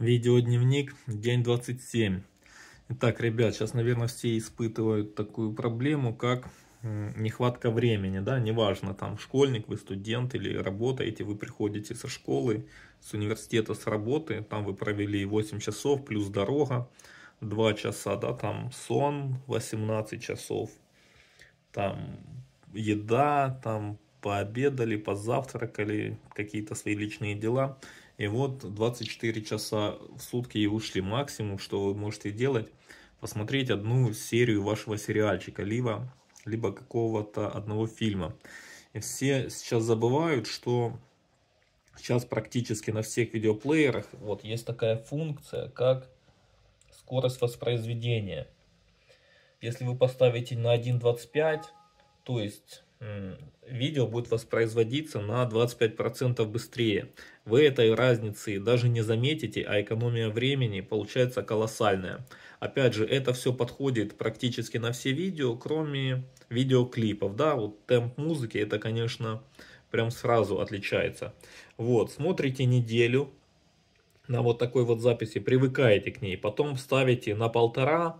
Видеодневник, день 27. Итак, ребят, сейчас, наверное, все испытывают такую проблему, как нехватка времени, да, неважно, там, школьник, вы студент или работаете, вы приходите со школы, с университета, с работы, там вы провели 8 часов плюс дорога, 2 часа, да, там сон 18 часов, там еда, там пообедали, позавтракали, какие-то свои личные дела. И вот 24 часа в сутки и ушли максимум, что вы можете делать. Посмотреть одну серию вашего сериальчика, либо, либо какого-то одного фильма. И все сейчас забывают, что сейчас практически на всех видеоплеерах вот есть такая функция, как скорость воспроизведения. Если вы поставите на 1.25, то есть видео будет воспроизводиться на 25% быстрее. Вы этой разницы даже не заметите, а экономия времени получается колоссальная. Опять же, это все подходит практически на все видео, кроме видеоклипов. Да, вот темп музыки, это, конечно, прям сразу отличается. Вот, смотрите неделю на вот такой вот записи, привыкаете к ней, потом ставите на полтора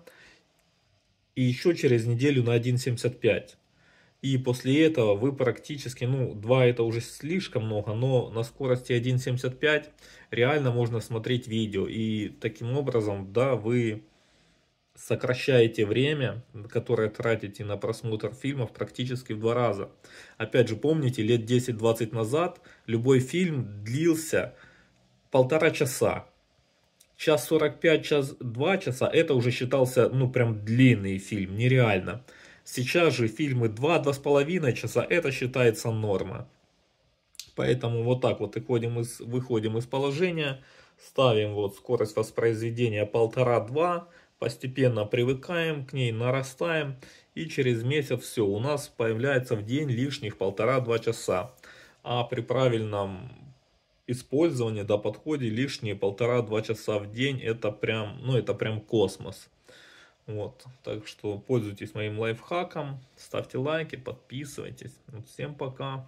и еще через неделю на 1.75. И после этого вы практически, ну 2 это уже слишком много, но на скорости 1.75 реально можно смотреть видео. И таким образом, да, вы сокращаете время, которое тратите на просмотр фильмов практически в два раза. Опять же, помните, лет 10-20 назад любой фильм длился полтора часа. Час 45, час 2 часа, это уже считался, ну, прям длинный фильм, нереально. Сейчас же фильмы 2-2,5 часа, это считается норма. Поэтому вот так вот выходим из, выходим из положения, ставим вот скорость воспроизведения 1,5-2, постепенно привыкаем к ней, нарастаем, и через месяц все, у нас появляется в день лишних 1,5-2 часа. А при правильном использовании, да, подходе лишние 1,5-2 часа в день, это прям, ну это прям космос. Вот, так что пользуйтесь моим лайфхаком, ставьте лайки, подписывайтесь. Вот, всем пока.